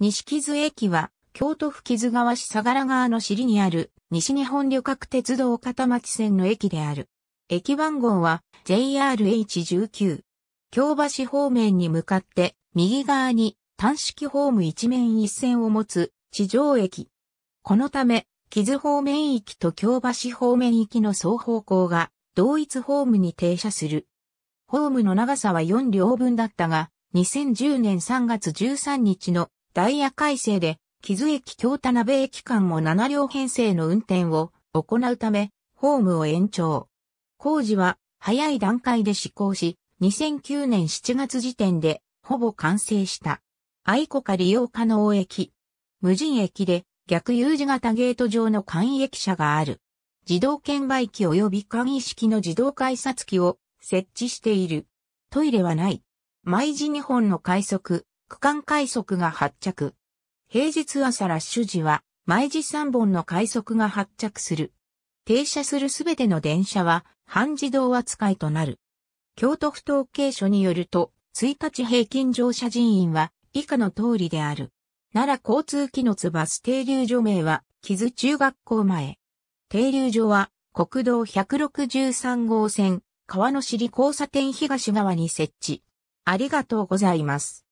西木津駅は、京都府木津川市相良川の尻にある、西日本旅客鉄道片町線の駅である。駅番号は JRH19。京橋方面に向かって、右側に単式ホーム一面一線を持つ地上駅。このため、木津方面行きと京橋方面行きの双方向が同一ホームに停車する。ホームの長さは4両分だったが、2010年3月13日のダイヤ改正で、木津駅京田辺駅間も7両編成の運転を行うため、ホームを延長。工事は早い段階で施行し、2009年7月時点でほぼ完成した。愛子か利用可能駅。無人駅で逆 U 字型ゲート上の簡易駅舎がある。自動券売機及び簡易式の自動改札機を設置している。トイレはない。毎時2本の快速、区間快速が発着。平日朝ラッシュ時は、毎時3本の快速が発着する。停車するすべての電車は、半自動扱いとなる。京都府統計所によると、1日平均乗車人員は、以下の通りである。奈良交通機能津バス停留所名は、木津中学校前。停留所は、国道163号線、川の尻交差点東側に設置。ありがとうございます。